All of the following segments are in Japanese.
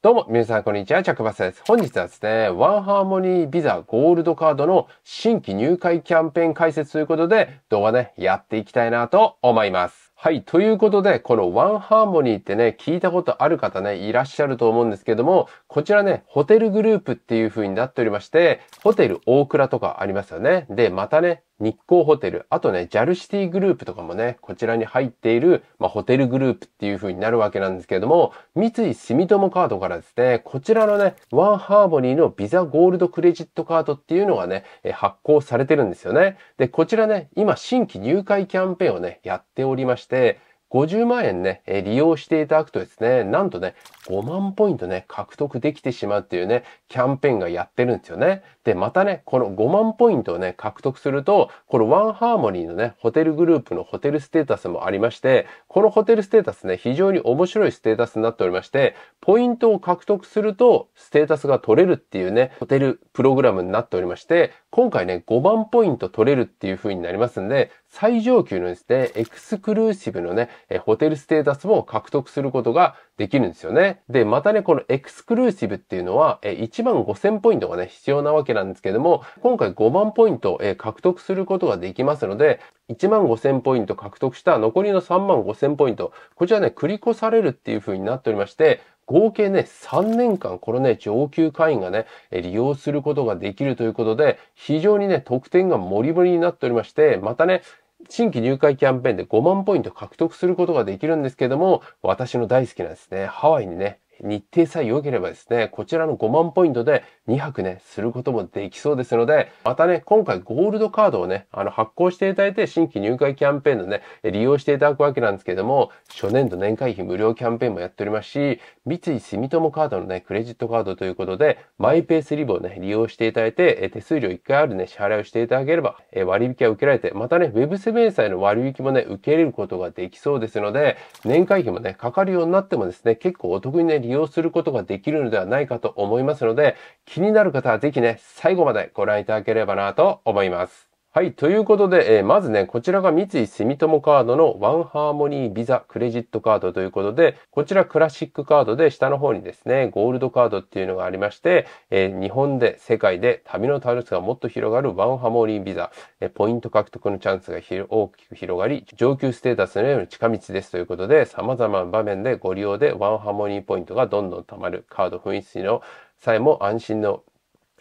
どうも、皆さん、こんにちは。チャックバスです。本日はですね、ワンハーモニービザゴールドカードの新規入会キャンペーン解説ということで、動画ね、やっていきたいなと思います。はい。ということで、このワンハーモニーってね、聞いたことある方ね、いらっしゃると思うんですけども、こちらね、ホテルグループっていう風になっておりまして、ホテル大倉とかありますよね。で、またね、日光ホテル、あとね、JAL シティグループとかもね、こちらに入っている、まあ、ホテルグループっていう風になるわけなんですけども、三井住友カードからですね、こちらのね、ワンハーモニーのビザゴールドクレジットカードっていうのがね、発行されてるんですよね。で、こちらね、今新規入会キャンペーンをね、やっておりまして、して50万円ね、利用していただくとですね、なんとね、5万ポイントね、獲得できてしまうっていうね、キャンペーンがやってるんですよね。で、またね、この5万ポイントをね、獲得すると、このワンハーモニーのね、ホテルグループのホテルステータスもありまして、このホテルステータスね、非常に面白いステータスになっておりまして、ポイントを獲得すると、ステータスが取れるっていうね、ホテルプログラムになっておりまして、今回ね、5万ポイント取れるっていう風になりますんで、最上級のですね、エクスクルーシブのね、ホテルステータスも獲得することができるんですよね。で、またね、このエクスクルーシブっていうのは、1万5000ポイントがね、必要なわけなんですけども、今回5万ポイント、獲得することができますので、1万5000ポイント獲得した残りの3万5000ポイント、こちらね、繰り越されるっていう風になっておりまして、合計ね、3年間、このね、上級会員がね、利用することができるということで、非常にね、得点が盛り盛りになっておりまして、またね、新規入会キャンペーンで5万ポイント獲得することができるんですけども、私の大好きなんですね、ハワイにね、日程さえ良ければですね、こちらの5万ポイントで2泊ね、することもできそうですので、またね、今回ゴールドカードをね、あの発行していただいて新規入会キャンペーンのね、利用していただくわけなんですけれども、初年度年会費無料キャンペーンもやっておりますし、三井住友カードのね、クレジットカードということで、マイペースリボをね、利用していただいて、手数料1回あるね、支払いをしていただければ、割引は受けられて、またね、w e b ンサイの割引もね、受け入れることができそうですので、年会費もね、かかるようになってもですね、結構お得にね、利用することができるのではないかと思いますので、気になる方はぜひね、最後までご覧いただければなと思います。はい。ということで、えー、まずね、こちらが三井住友カードのワンハーモニービザクレジットカードということで、こちらクラシックカードで下の方にですね、ゴールドカードっていうのがありまして、えー、日本で、世界で旅のタルスがもっと広がるワンハーモニービザ、えー、ポイント獲得のチャンスが大きく広がり、上級ステータスのような近道ですということで、様々な場面でご利用でワンハーモニーポイントがどんどん貯まるカード紛失の際も安心の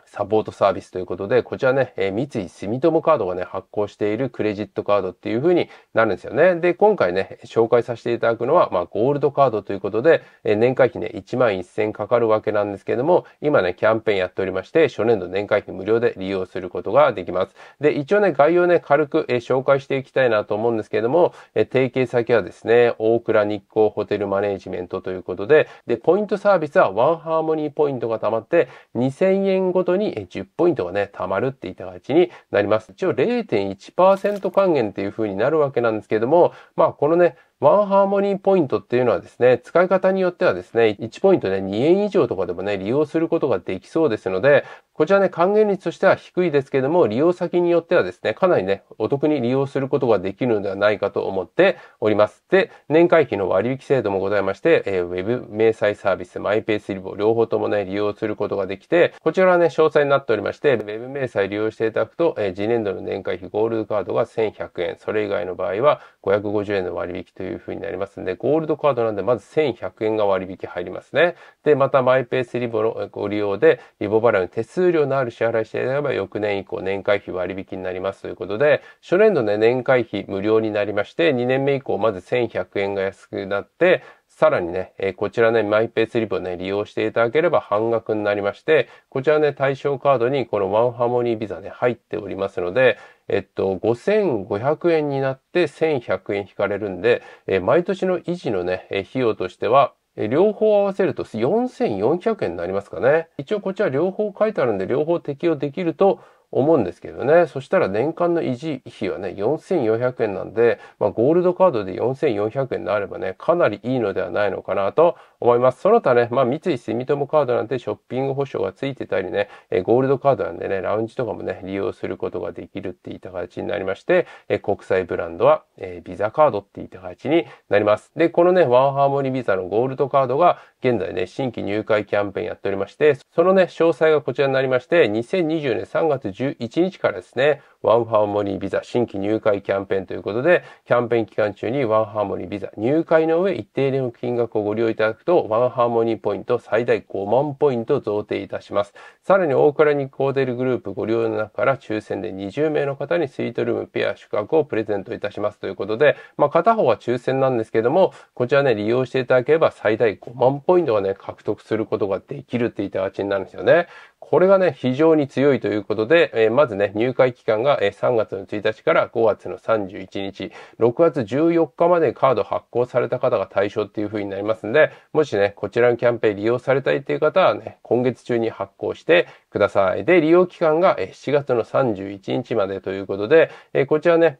サポートサービスということで、こちらね、えー、三井住友カードがね、発行しているクレジットカードっていう風になるんですよね。で、今回ね、紹介させていただくのは、まあ、ゴールドカードということで、えー、年会費ね、1万1000かかるわけなんですけれども、今ね、キャンペーンやっておりまして、初年度年会費無料で利用することができます。で、一応ね、概要ね、軽く、えー、紹介していきたいなと思うんですけれども、えー、提携先はですね、大倉日光ホテルマネジメントということで、で、ポイントサービスはワンハーモニーポイントが貯まって、2000円ごとにに10ポイントがね、貯まるっていった形になります。一応0.1%還元っていう風になるわけなんですけども、まあこのね、ワンハーモニーポイントっていうのはですね、使い方によってはですね、1ポイントで2円以上とかでもね、利用することができそうですので、こちらね、還元率としては低いですけども、利用先によってはですね、かなりね、お得に利用することができるのではないかと思っております。で、年会費の割引制度もございまして、えー、ウェブ明細サービス、マイペースリボ、両方ともね、利用することができて、こちらはね、詳細になっておりまして、ウェブ明細利用していただくと、えー、次年度の年会費ゴールドカードが1100円、それ以外の場合は550円の割引といういうふうになりますんで、ゴールドカードなんでまず1100円が割引入りますね。で、またマイペースリボのご利用で、リボ払いの手数料のある支払いしていれば、翌年以降年会費割引になりますということで、初年度ね、年会費無料になりまして、2年目以降まず1100円が安くなって、さらにね、えこちらね、マイペースリブをね、利用していただければ半額になりまして、こちらね、対象カードにこのワンハーモニービザね、入っておりますので、えっと、5500円になって1100円引かれるんで、え毎年の維持のね、え費用としては、両方合わせると4400円になりますかね。一応こちら両方書いてあるんで、両方適用できると、思うんですけどね。そしたら年間の維持費はね、4400円なんで、まあ、ゴールドカードで4400円であればね、かなりいいのではないのかなと思います。その他ね、まあ、三井住友カードなんてショッピング保証がついてたりね、えゴールドカードなんでね、ラウンジとかもね、利用することができるっていった形になりまして、え国際ブランドは、えビザカードっていった形になります。で、このね、ワンハーモニービザのゴールドカードが現在ね、新規入会キャンペーンやっておりまして、そのね、詳細がこちらになりまして、2020年3月11日からですね、ワンハーモニービザ新規入会キャンペーンということで、キャンペーン期間中にワンハーモニービザ入会の上一定の金額をご利用いただくとワンハーモニーポイント最大5万ポイント贈呈いたします。さらに大倉にコーデルグループご利用の中から抽選で20名の方にスイートルームペア宿泊をプレゼントいたしますということで、まあ、片方は抽選なんですけども、こちらね、利用していただければ最大5万ポイントがね、獲得することができるっていった形になるんですよね。これがね、非常に強いということで、えー、まずね、入会期間が、えー、3月の1日から5月の31日、6月14日までカード発行された方が対象っていう風になりますんで、もしね、こちらのキャンペーン利用されたいっていう方はね、今月中に発行してください。で、利用期間が、えー、7月の31日までということで、えー、こちらね、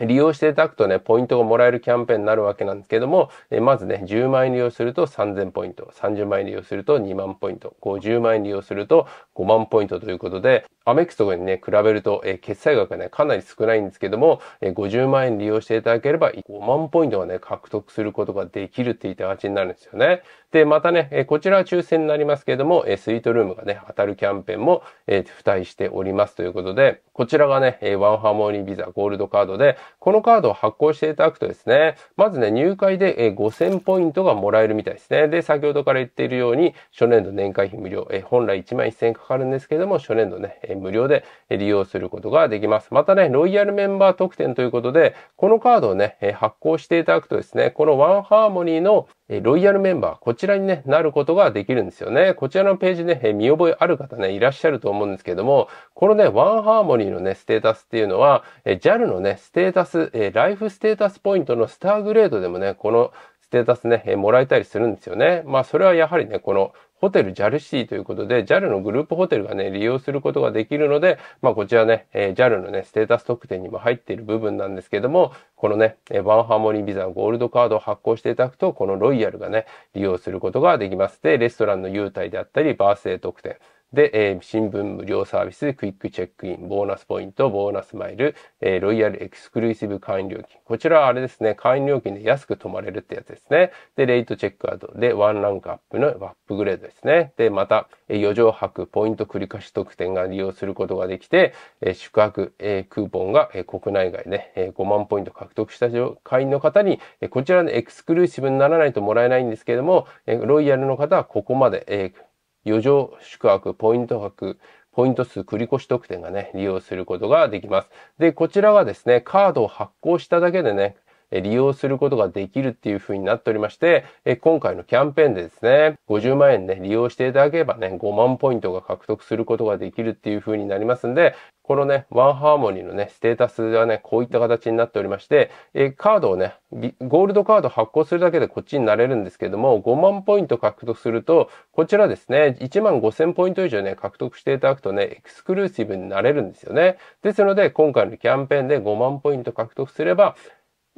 利用していただくとね、ポイントがもらえるキャンペーンになるわけなんですけども、えまずね、10万円利用すると3000ポイント、30万円利用すると2万ポイント、50万円利用すると5万ポイントということで、アメックスとかにね、比べると、え決済額がね、かなり少ないんですけども、え50万円利用していただければ、5万ポイントがね、獲得することができるっていった形になるんですよね。で、またね、えこちらは抽選になりますけども、えスイートルームがね、当たるキャンペーンも、えー、付帯しておりますということで、こちらがね、えワンハーモニービザゴールドカードで、このカードを発行していただくとですね、まずね、入会で、え5000ポイントがもらえるみたいですね。で、先ほどから言っているように、初年度年会費無料、え本来1万1000円かかるんですけども、初年度ね、え無料で利用することができます。またね、ロイヤルメンバー特典ということで、このカードをね、発行していただくとですね、このワンハーモニーのロイヤルメンバー、こちらに、ね、なることができるんですよね。こちらのページね、見覚えある方ね、いらっしゃると思うんですけども、このね、ワンハーモニーのね、ステータスっていうのは、JAL のね、ステータス、ライフステータスポイントのスターグレードでもね、このステータスね、もらえたりするんですよね。まあ、それはやはりね、このホテル JAL シティということで、JAL のグループホテルがね、利用することができるので、まあこちらね、えー、JAL のね、ステータス特典にも入っている部分なんですけども、このね、ワンハーモニービザゴールドカードを発行していただくと、このロイヤルがね、利用することができます。で、レストランの優待であったり、バースデー特典、で、えー、新聞無料サービス、クイックチェックイン、ボーナスポイント、ボーナスマイル、えー、ロイヤルエクスクルーシブ会員料金。こちらはあれですね、会員料金で安く泊まれるってやつですね。で、レイトチェックアウトでワンランクアップのアップグレードですね。で、また、えー、余剰泊、ポイント繰り返し特典が利用することができて、えー、宿泊、えー、クーポンが、えー、国内外で、えー、5万ポイント獲得した会員の方に、えー、こちらのエクスクルーシブにならないともらえないんですけれども、えー、ロイヤルの方はここまで、えー、余剰宿泊、ポイント泊、ポイント数繰越特典がね、利用することができます。で、こちらはですね、カードを発行しただけでね、利用することができるっていう風になっておりまして、今回のキャンペーンでですね、50万円ね、利用していただければね、5万ポイントが獲得することができるっていう風になりますんで、このね、ワンハーモニーのね、ステータスはね、こういった形になっておりまして、えカードをね、ゴールドカード発行するだけでこっちになれるんですけども、5万ポイント獲得すると、こちらですね、1万5000ポイント以上ね、獲得していただくとね、エクスクルーシブになれるんですよね。ですので、今回のキャンペーンで5万ポイント獲得すれば、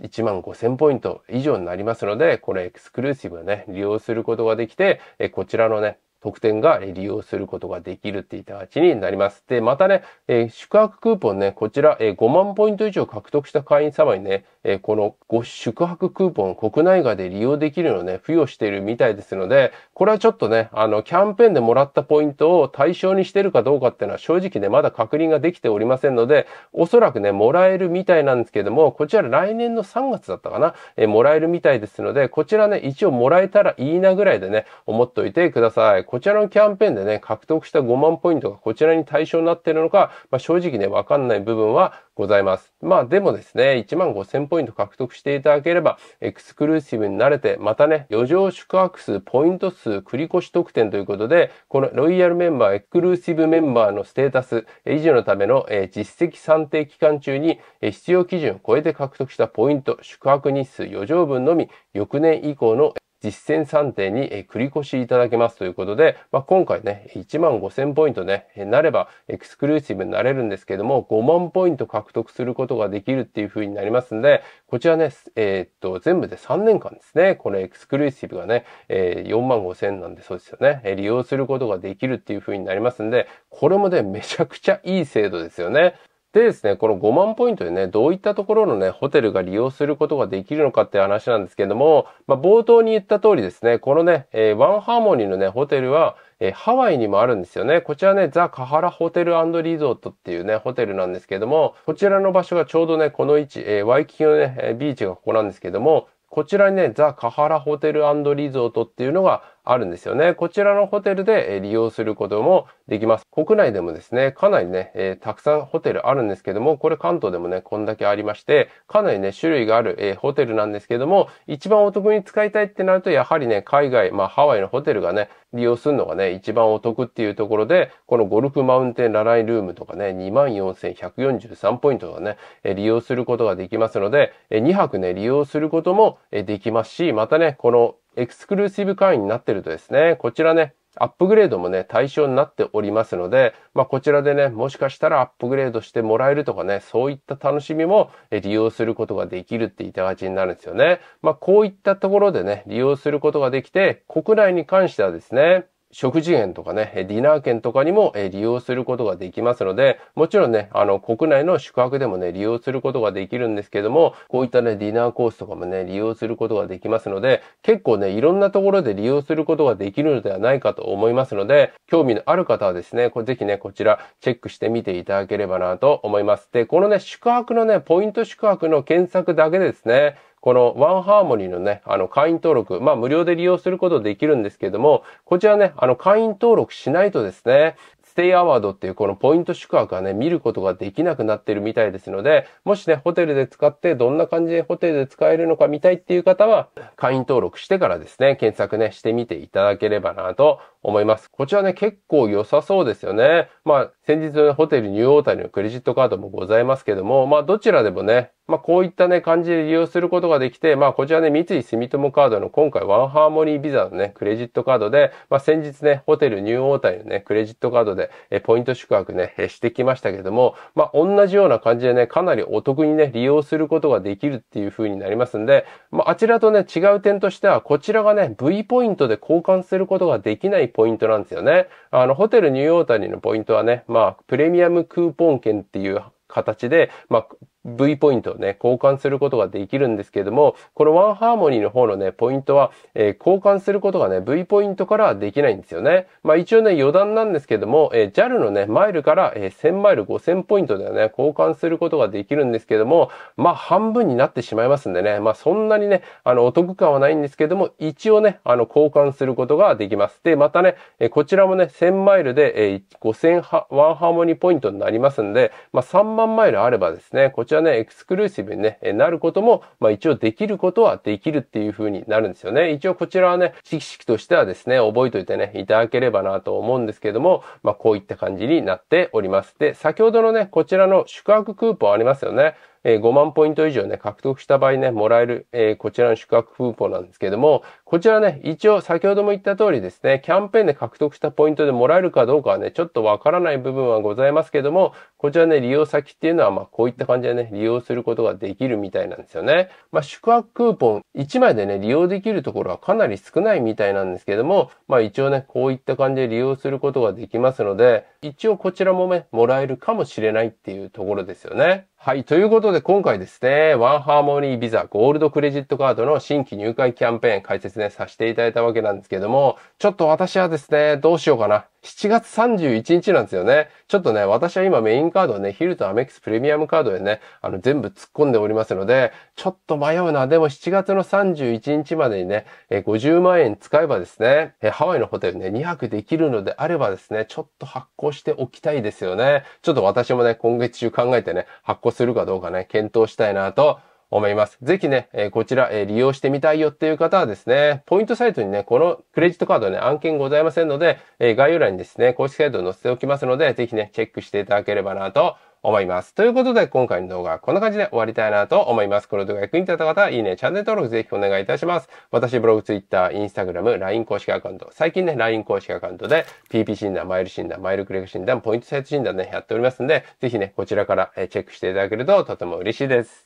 1万5000ポイント以上になりますので、これエクスクルーシブをね、利用することができて、こちらのね、特典が利用することができるっていった形になります。で、またね、え宿泊クーポンね、こちら、え5万ポイント以上獲得した会員様にね、えこのご宿泊クーポン国内外で利用できるのをね、付与しているみたいですので、これはちょっとね、あの、キャンペーンでもらったポイントを対象にしてるかどうかっていうのは正直ね、まだ確認ができておりませんので、おそらくね、もらえるみたいなんですけども、こちら来年の3月だったかな、えもらえるみたいですので、こちらね、一応もらえたらいいなぐらいでね、思っておいてください。こちらのキャンペーンでね、獲得した5万ポイントがこちらに対象になっているのか、まあ、正直ね、わかんない部分はございます。まあでもですね、1万5000ポイント獲得していただければ、エクスクルーシブに慣れて、またね、余剰宿泊数、ポイント数、繰越特典ということで、このロイヤルメンバー、エクルーシブメンバーのステータス維持のための実績算定期間中に、必要基準を超えて獲得したポイント、宿泊日数余剰分のみ、翌年以降の実践算定に繰越しいただけますということで、まあ、今回ね、1万5000ポイントね、なればエクスクルーシブになれるんですけども、5万ポイント獲得することができるっていう風になりますんで、こちらね、えー、っと、全部で3年間ですね、これエクスクルーシブがね、えー、4万5000なんでそうですよね、利用することができるっていう風になりますんで、これもね、めちゃくちゃいい制度ですよね。でですね、この5万ポイントでね、どういったところのね、ホテルが利用することができるのかって話なんですけども、まあ、冒頭に言った通りですね、このね、えー、ワンハーモニーのね、ホテルは、えー、ハワイにもあるんですよね。こちらね、ザ・カハラホテルリゾートっていうね、ホテルなんですけども、こちらの場所がちょうどね、この位置、えー、ワイキキのね、ビーチがここなんですけども、こちらにね、ザ・カハラホテルリゾートっていうのが、あるんですよね。こちらのホテルで利用することもできます。国内でもですね、かなりね、えー、たくさんホテルあるんですけども、これ関東でもね、こんだけありまして、かなりね、種類がある、えー、ホテルなんですけども、一番お得に使いたいってなると、やはりね、海外、まあハワイのホテルがね、利用するのがね、一番お得っていうところで、このゴルフマウンテンラライルームとかね、24,143ポイントがね、え利用することができますので、え2泊ね、利用することもできますし、またね、このエクスクルーシブ会員になってるとですね、こちらね、アップグレードもね、対象になっておりますので、まあ、こちらでね、もしかしたらアップグレードしてもらえるとかね、そういった楽しみも利用することができるっていったじになるんですよね。まあ、こういったところでね、利用することができて、国内に関してはですね、食事券とかね、ディナー券とかにも利用することができますので、もちろんね、あの、国内の宿泊でもね、利用することができるんですけども、こういったね、ディナーコースとかもね、利用することができますので、結構ね、いろんなところで利用することができるのではないかと思いますので、興味のある方はですね、これぜひね、こちら、チェックしてみていただければなと思います。で、このね、宿泊のね、ポイント宿泊の検索だけですね、このワンハーモニーのね、あの会員登録、まあ無料で利用することできるんですけども、こちらね、あの会員登録しないとですね、ステイアワードっていうこのポイント宿泊はね、見ることができなくなってるみたいですので、もしね、ホテルで使ってどんな感じでホテルで使えるのか見たいっていう方は、会員登録してからですね、検索ね、してみていただければなと思います。こちらね、結構良さそうですよね。まあ、先日のホテルニューオータニのクレジットカードもございますけども、まあ、どちらでもね、まあ、こういったね、感じで利用することができて、まあ、こちらね、三井住友カードの今回ワンハーモニービザのね、クレジットカードで、まあ、先日ね、ホテルニューオータニのね、クレジットカードで、え、ポイント宿泊ね、してきましたけども、まあ、同じような感じでね、かなりお得にね、利用することができるっていう風になりますんで、まあ、あちらとね、違う点としては、こちらがね、V ポイントで交換することができないポイントなんですよね。あの、ホテルニューオータニのポイントはね、まあ、プレミアムクーポン券っていう形で、まあ、V ポイントをね、交換することができるんですけれども、このワンハーモニーの方のね、ポイントは、えー、交換することがね、V ポイントからはできないんですよね。まあ一応ね、余談なんですけども、えー、JAL のね、マイルから、えー、1000マイル5000ポイントではね、交換することができるんですけども、まあ半分になってしまいますんでね、まあそんなにね、あの、お得感はないんですけども、一応ね、あの、交換することができます。で、またね、えー、こちらもね、1000マイルで、えー、5000ワンハーモニーポイントになりますんで、まあ3万マイルあればですね、こちらはね、エクスクルーシブに、ね、なることも、まあ一応できることはできるっていう風になるんですよね。一応こちらはね、知識としてはですね、覚えといてね、いただければなと思うんですけども、まあこういった感じになっております。で、先ほどのね、こちらの宿泊クーポンありますよね。えー、5万ポイント以上ね、獲得した場合ね、もらえる、えー、こちらの宿泊クーポンなんですけども、こちらね、一応先ほども言った通りですね、キャンペーンで獲得したポイントでもらえるかどうかはね、ちょっとわからない部分はございますけども、こちらね、利用先っていうのは、まあ、こういった感じでね、利用することができるみたいなんですよね。まあ、宿泊クーポン1枚でね、利用できるところはかなり少ないみたいなんですけども、まあ、一応ね、こういった感じで利用することができますので、一応こちらもね、もらえるかもしれないっていうところですよね。はい。ということで、今回ですね、ワンハーモニービザゴールドクレジットカードの新規入会キャンペーン解説ね、させていただいたわけなんですけども、ちょっと私はですね、どうしようかな。7月31日なんですよね。ちょっとね、私は今メインカードをね、ヒルとアメックスプレミアムカードでね、あの全部突っ込んでおりますので、ちょっと迷うな。でも7月の31日までにね、え50万円使えばですね、えハワイのホテルね、2泊できるのであればですね、ちょっと発行しておきたいですよね。ちょっと私もね、今月中考えてね、発行するかどうかね、検討したいなと思います。ぜひね、えこちら、え利用してみたいよっていう方はですね、ポイントサイトにね、このクレジットカードね、案件ございませんので、え概要欄にですね、公式サイトを載せておきますので、ぜひね、チェックしていただければなと思います。ということで、今回の動画はこんな感じで終わりたいなと思います。この動画役に立った方は、いいね、チャンネル登録ぜひお願いいたします。私、ブログ、ツイッター、インスタグラム、LINE 公式アカウント、最近ね、LINE 公式アカウントで、PP 診断、マイル診断、マイルクレク診断、ポイントサイト診断ね、やっておりますんで、ぜひね、こちらからチェックしていただけるととても嬉しいです。